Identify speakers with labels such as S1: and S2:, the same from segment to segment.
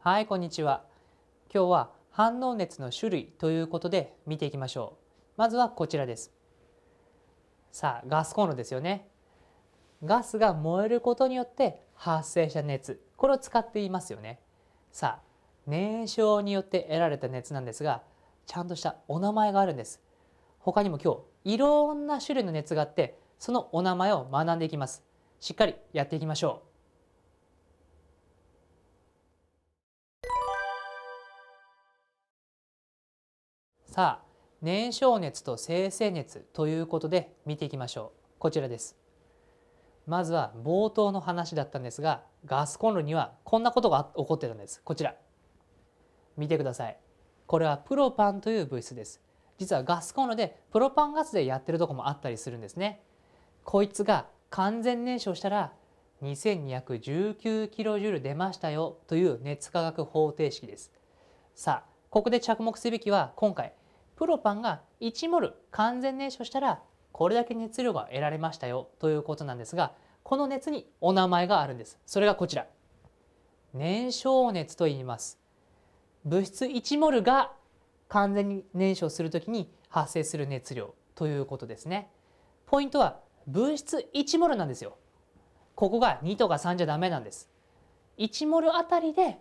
S1: はいこんにちは今日は反応熱の種類ということで見ていきましょうまずはこちらですさあガスコンロですよねガスが燃えることによって発生した熱これを使っていますよねさあ燃焼によって得られた熱なんですがちゃんとしたお名前があるんです他にも今日いろんな種類の熱があってそのお名前を学んでいきますしっかりやっていきましょうさあ燃焼熱と生成熱ということで見ていきましょうこちらですまずは冒頭の話だったんですがガスコンロにはこんなことが起こってたんですこちら見てくださいこれはプロパンという物質です実はガスコンロでプロパンガスでやってるとこもあったりするんですねこいつが完全燃焼したら 2219kJ 出ましたよという熱化学方程式ですさあここで着目すべきは今回プロパンが1モル完全燃焼したらこれだけ熱量が得られましたよということなんですがこの熱にお名前があるんですそれがこちら燃焼熱と言います物質1モルが完全に燃焼するときに発生する熱量ということですねポイントは分質1モルなんですよここが2とか3じゃダメなんです1モルあたりで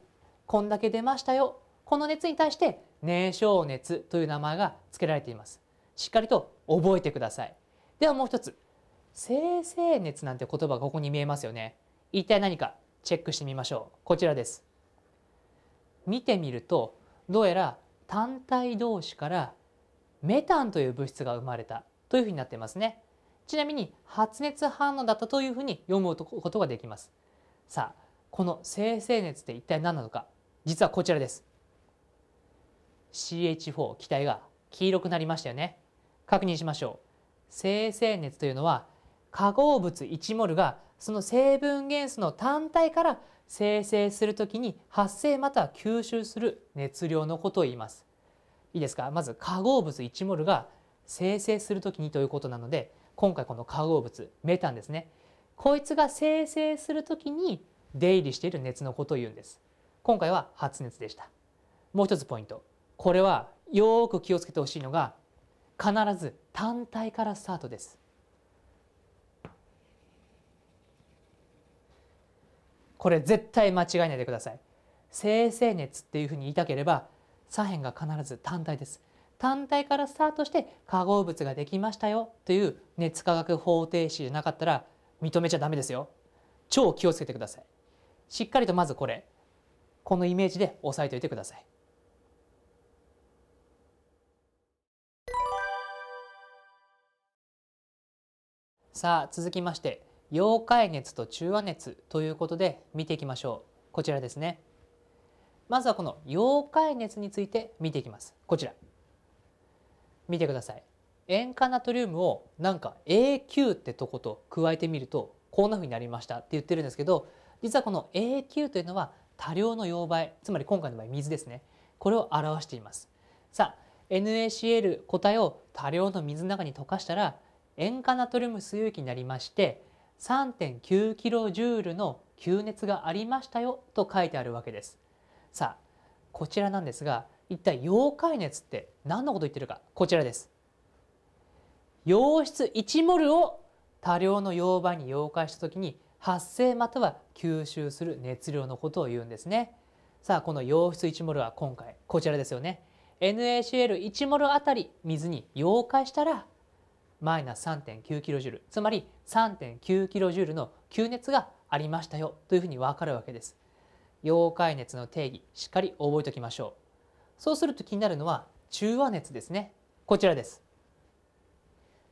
S1: こんだけ出ましたよこの熱に対して燃焼熱という名前が付けられていますしっかりと覚えてくださいではもう一つ生成熱なんて言葉がここに見えますよね一体何かチェックしてみましょうこちらです見てみるとどうやら単体同士からメタンという物質が生まれたというふうになってますねちなみに発熱反応だったというふうに読むことができますさあこの生成熱って一体何なのか実はこちらです CH4 気体が黄色くなりましたよね確認しましょう生成熱というのは化合物1 m o l がその成分元素の単体から生成するときに発生または吸収する熱量のことを言いますいいですかまず化合物1 m o l が生成するときにということなので今回この化合物メタンですねこいつが生成するときに出入りしている熱のことを言うんです今回は発熱でしたもう一つポイントこれはよく気をつけてほしいのが必ず単体からスタートです。これ絶対間違いないでください。生成熱っていうふうに言いたければ左辺が必ず単体です。単体からスタートして化合物ができましたよという熱化学方程式じゃなかったら認めちゃダメですよ。超気をつけてください。しっかりとまずこれ、このイメージで押さえておいてください。さあ続きまして溶解熱と中和熱ということで見ていきましょうこちらですねまずはこの溶解熱について見ていきますこちら見てください塩化ナトリウムをなんか AQ ってとこと加えてみるとこんな風になりましたって言ってるんですけど実はこの AQ というのは多量の溶媒つまり今回の場合水ですねこれを表していますさあ NaCl 固体を多量の水の中に溶かしたら塩化ナトリウム水溶液になりまして3.9キロジュールの吸熱がありましたよと書いてあるわけです。さあこちらなんですが一体溶解熱って何のこと言ってるかこちらです。溶質1モルを多量の溶媒に溶解したときに発生または吸収する熱量のことを言うんですね。さあこの溶質1モルは今回こちらですよね。NaCl1 モルあたり水に溶解したらマイナス3 9ール、つまり3 9ールの吸熱がありましたよというふうにわかるわけです。溶解熱の定義しっかり覚えておきましょう。そうすると気になるのは中和熱ですね。こちらです。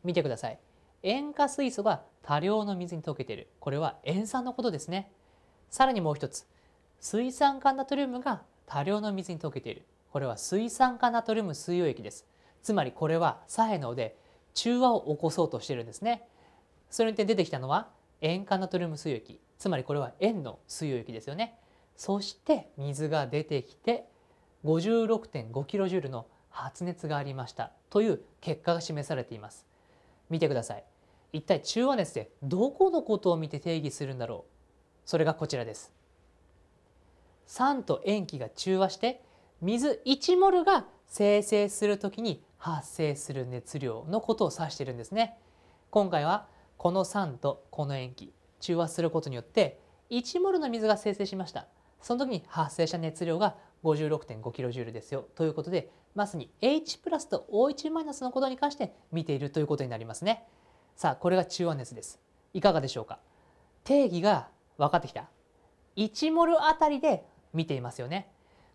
S1: 見てください。塩化水素が多量の水に溶けている。これは塩酸のことですね。さらにもう一つ。水酸化ナトリウムが多量の水に溶けている。これは水酸化ナトリウム水溶液です。つまりこれは左辺ので中和を起こそうとしてるんですね。それによって出てきたのは塩化ナトリウム水溶液つまりこれは塩の水溶液ですよね。そして水が出てきて 56.5kJ の発熱がありましたという結果が示されています。見てください。一体中和熱でどこのことを見て定義するんだろうそれがこちらです。酸と塩基が中和して水1モルが生成するときに発生する熱量のことを指しているんですね。今回はこの酸とこの塩基中和することによって1モルの水が生成しました。その時に発生した熱量が 56.5kJ ですよということでまさに H プラスと OH マイナスのことに関して見ているということになりますね。さあこれが中和熱です。いかがでしょうか定義が分かってきた。1モルあたりで見ていますよね。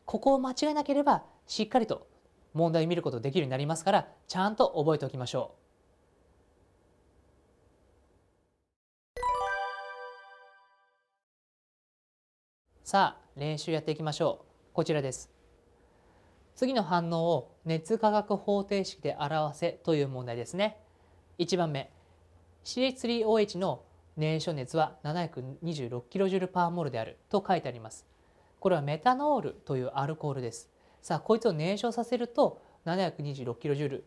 S1: ここを間違えなければしっかりと問題を見ることできるようになりますからちゃんと覚えておきましょう。さあ練習やっていきましょう。こちらです。次の反応を熱化学方程式で表せという問題ですね。1番目 CH3OH の燃焼熱は 726kJ パーモルであると書いてあります。これはメタノールというアルコールです。さあこいつを燃焼させると 726kJ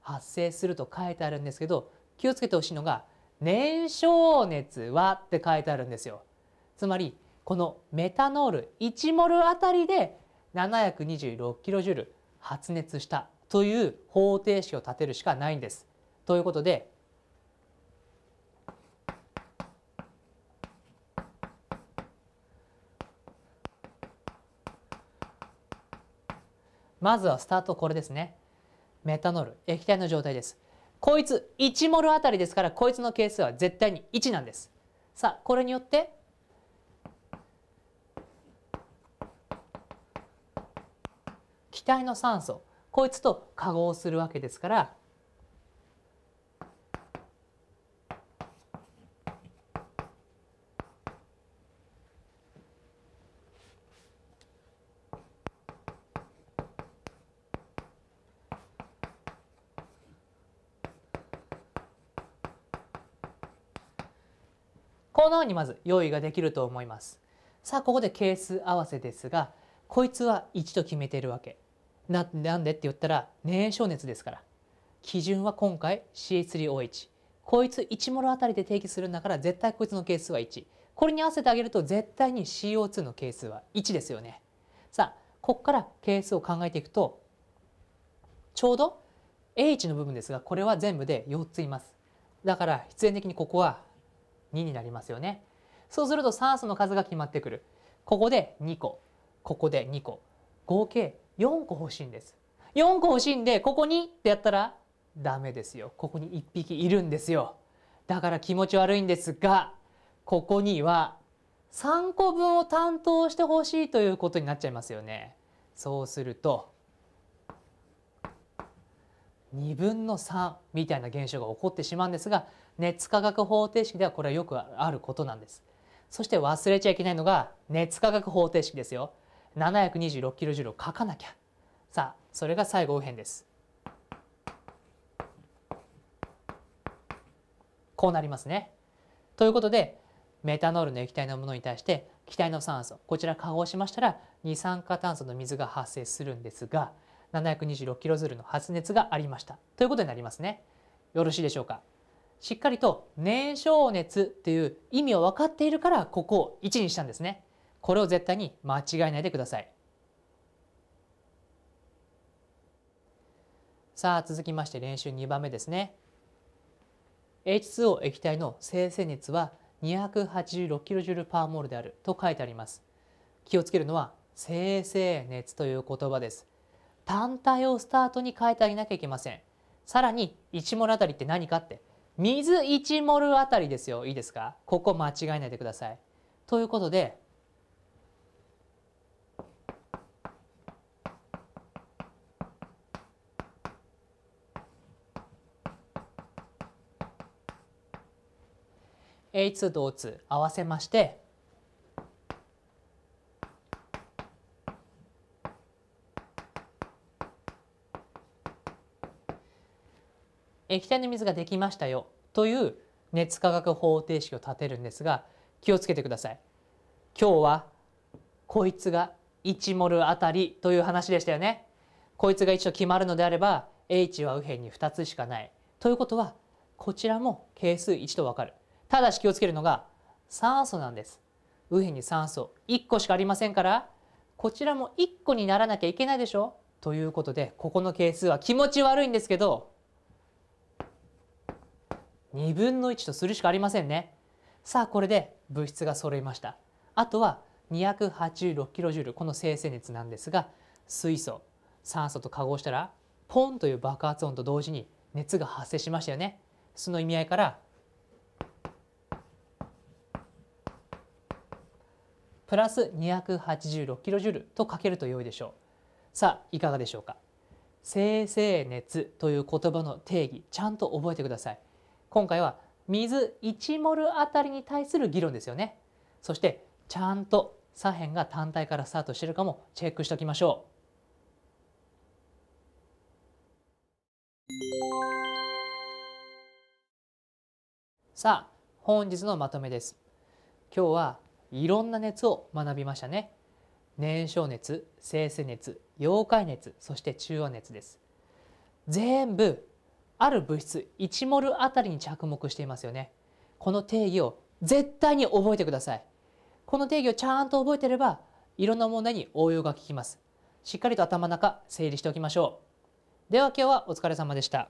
S1: 発生すると書いてあるんですけど気をつけてほしいのが燃焼熱はって書いてあるんですよ。つまりこのメタノール1モルあたりで 726kJ 発熱したという方程式を立てるしかないんです。ということでまずはスタートこれですね。メタノール、液体の状態です。こいつ1モルあたりですから、こいつの係数は絶対に1なんです。さあ、これによって、気体の酸素、こいつと化合するわけですから、このようにまず用意ができると思います。さあここで係数合わせですがこいつは1と決めているわけ。ななんでって言ったら燃焼熱ですから。基準は今回 CH3OH。こいつ1モルあたりで定義するんだから絶対こいつの係数は1。これに合わせてあげると絶対に CO2 の係数は1ですよね。さあここから係数を考えていくとちょうど H の部分ですがこれは全部で4ついます。だから必然的にここは2になりますよね。そうすると酸素の数が決まってくる。ここで2個、ここで2個、合計4個欲しいんです。4個欲しいんで、ここにってやったらダメですよ。ここに1匹いるんですよ。だから気持ち悪いんですが、ここには3個分を担当してほしいということになっちゃいますよね。そうすると、2分の3みたいな現象が起こってしまうんですが、熱化学方程式ではこれはよくあることなんです。そして忘れちゃいけないのが熱化学方程式ですよ。726キロジュを書かなきゃ。さあ、それが最後右辺です。こうなりますね。ということで、メタノールの液体のものに対して気体の酸素、こちら化合しましたら二酸化炭素の水が発生するんですが、726キロジュの発熱がありました。ということになりますね。よろしいでしょうか。しっかりと燃焼熱っていう意味を分かっているからここを1にしたんですね。これを絶対に間違えないでください。さあ続きまして練習2番目ですね。H2O 液体の生成熱は 286kJmol であると書いてあります。気をつけるのは生成熱という言葉です。単体をスタートに変えてあげなきゃいけません。さらに1モルあたりって何かって水1モルあたりですよ。いいですかここ間違えないでください。ということで、H2 と O2 合わせまして液体の水ができましたよという熱化学方程式を立てるんですが気をつけてください今日はこいつが1モルあたりという話でしたよねこいつが一度決まるのであれば H は右辺に2つしかないということはこちらも係数1とわかるただし気をつけるのが酸素なんです右辺に酸素1個しかありませんからこちらも1個にならなきゃいけないでしょということでここの係数は気持ち悪いんですけど2分の1とするしかありませんね。さあこれで物質が揃いました。あとは 286kJ この生成熱なんですが水素酸素と化合したらポンという爆発音と同時に熱が発生しましたよね。その意味合いからプラス 286kJ とかけると良いでしょう。さあいかがでしょうか。生成熱という言葉の定義ちゃんと覚えてください。今回は水1モルあたりに対する議論ですよねそしてちゃんと左辺が単体からスタートしているかもチェックしておきましょうさあ本日のまとめです今日はいろんな熱を学びましたね燃焼熱、生成熱、溶解熱、そして中和熱です全部ある物質1モルあたりに着目していますよね。この定義を絶対に覚えてください。この定義をちゃんと覚えてればいろんな問題に応用が効きます。しっかりと頭の中整理しておきましょう。では今日はお疲れ様でした。